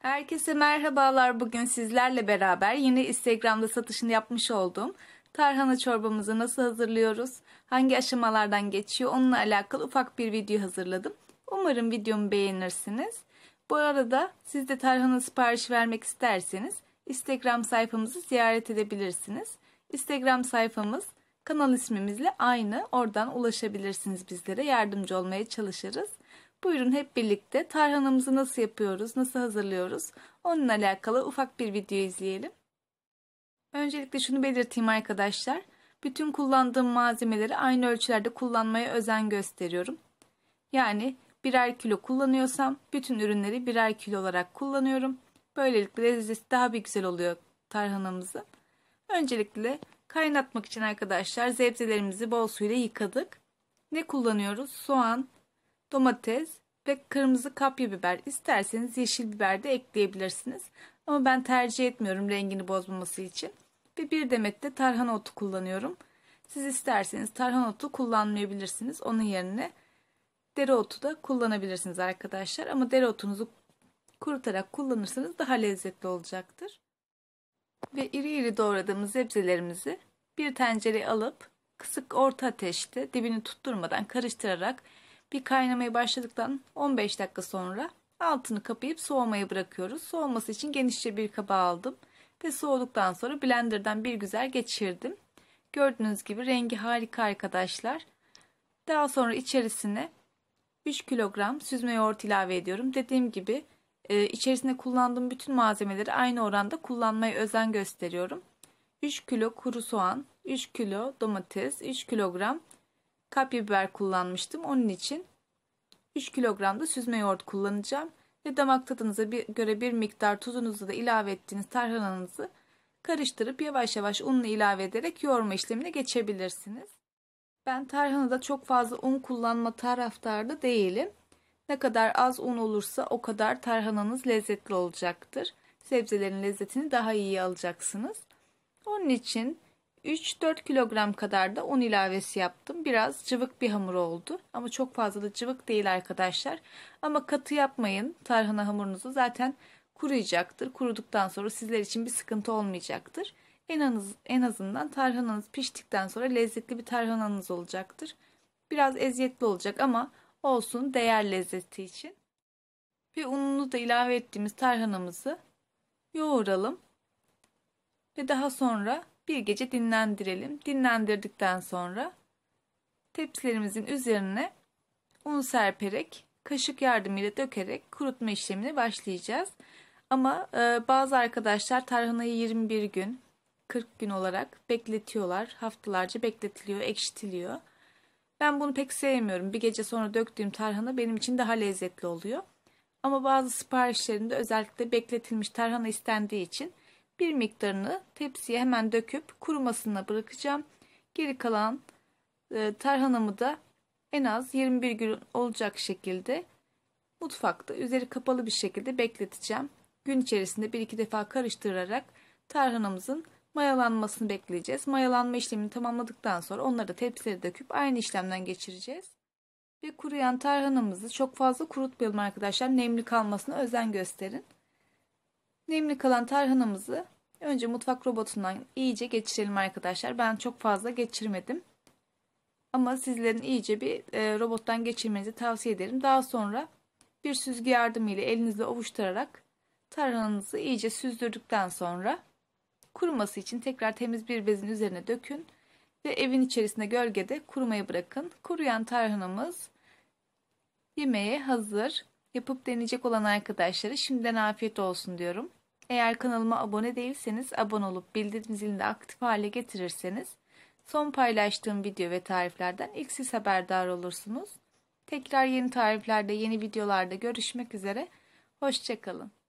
Herkese merhabalar. Bugün sizlerle beraber yine Instagram'da satışını yapmış olduğum tarhana çorbamızı nasıl hazırlıyoruz, hangi aşamalardan geçiyor onunla alakalı ufak bir video hazırladım. Umarım videomu beğenirsiniz. Bu arada siz de tarhana siparişi vermek isterseniz Instagram sayfamızı ziyaret edebilirsiniz. Instagram sayfamız kanal ismimizle aynı. Oradan ulaşabilirsiniz bizlere. Yardımcı olmaya çalışırız. Buyurun hep birlikte tarhanamızı nasıl yapıyoruz, nasıl hazırlıyoruz onunla alakalı ufak bir video izleyelim. Öncelikle şunu belirteyim arkadaşlar. Bütün kullandığım malzemeleri aynı ölçülerde kullanmaya özen gösteriyorum. Yani birer kilo kullanıyorsam bütün ürünleri birer kilo olarak kullanıyorum. Böylelikle lezzeti daha bir güzel oluyor tarhanamızı. Öncelikle kaynatmak için arkadaşlar zebzelerimizi bol suyla yıkadık. Ne kullanıyoruz? Soğan, domates, ve kırmızı kapya biber. İsterseniz yeşil biber de ekleyebilirsiniz. Ama ben tercih etmiyorum rengini bozmaması için. Ve bir demet de tarhana otu kullanıyorum. Siz isterseniz tarhana otu kullanmayabilirsiniz. Onun yerine dereotu da kullanabilirsiniz arkadaşlar. Ama dereotunuzu kurutarak kullanırsanız daha lezzetli olacaktır. Ve iri iri doğradığımız sebzelerimizi bir tencereye alıp kısık orta ateşte dibini tutturmadan karıştırarak bir kaynamaya başladıktan 15 dakika sonra altını kapayıp soğumaya bırakıyoruz. Soğuması için genişçe bir kaba aldım ve soğuduktan sonra blenderdan bir güzel geçirdim. Gördüğünüz gibi rengi harika arkadaşlar. Daha sonra içerisine 3 kilogram süzme yoğurt ilave ediyorum. Dediğim gibi e, içerisinde kullandığım bütün malzemeleri aynı oranda kullanmaya özen gösteriyorum. 3 kilo kuru soğan, 3 kilo domates, 3 kilogram kapya biber kullanmıştım. Onun için 3 kilogram da süzme yoğurt kullanacağım. Ve damak tadınıza göre bir miktar tuzunuzu da ilave ettiğiniz tarhananızı karıştırıp yavaş yavaş unla ilave ederek yoğurma işlemine geçebilirsiniz. Ben tarhanada çok fazla un kullanma taraftarı değilim. Ne kadar az un olursa o kadar tarhananız lezzetli olacaktır. Sebzelerin lezzetini daha iyi alacaksınız. Onun için 3-4 kilogram kadar da un ilavesi yaptım. Biraz cıvık bir hamur oldu. Ama çok fazla da cıvık değil arkadaşlar. Ama katı yapmayın. Tarhana hamurunuzu zaten kuruyacaktır. Kuruduktan sonra sizler için bir sıkıntı olmayacaktır. En, az, en azından tarhananız piştikten sonra lezzetli bir tarhananız olacaktır. Biraz eziyetli olacak ama olsun değer lezzeti için. Bir ununu da ilave ettiğimiz tarhanamızı yoğuralım. Ve daha sonra bir gece dinlendirelim. Dinlendirdikten sonra tepsilerimizin üzerine un serperek, kaşık yardımıyla dökerek kurutma işlemine başlayacağız. Ama e, bazı arkadaşlar tarhanayı 21 gün, 40 gün olarak bekletiyorlar. Haftalarca bekletiliyor, ekşitiliyor. Ben bunu pek sevmiyorum. Bir gece sonra döktüğüm tarhana benim için daha lezzetli oluyor. Ama bazı siparişlerinde özellikle bekletilmiş tarhana istendiği için bir miktarını tepsiye hemen döküp kurumasına bırakacağım. Geri kalan e, tarhanamı da en az 21 gün olacak şekilde mutfakta üzeri kapalı bir şekilde bekleteceğim. Gün içerisinde bir iki defa karıştırarak tarhanamızın mayalanmasını bekleyeceğiz. Mayalanma işlemini tamamladıktan sonra onları da tepsiye döküp aynı işlemden geçireceğiz. Ve kuruyan tarhanamızı çok fazla kurutmayalım arkadaşlar. Nemli kalmasına özen gösterin. Nemli kalan tarhanamızı önce mutfak robotundan iyice geçirelim arkadaşlar. Ben çok fazla geçirmedim. Ama sizlerin iyice bir e, robottan geçirmenizi tavsiye ederim. Daha sonra bir süzgü yardımıyla elinizle ovuşturarak tarhanınızı iyice süzdürdükten sonra kuruması için tekrar temiz bir bezin üzerine dökün ve evin içerisinde gölgede kurumaya bırakın. Kuruyan tarhanamız yemeğe hazır. Yapıp deneyecek olan arkadaşlara şimdiden afiyet olsun diyorum. Eğer kanalıma abone değilseniz abone olup bildirim zilini de aktif hale getirirseniz son paylaştığım video ve tariflerden ilk siz haberdar olursunuz. Tekrar yeni tariflerde, yeni videolarda görüşmek üzere. Hoşçakalın.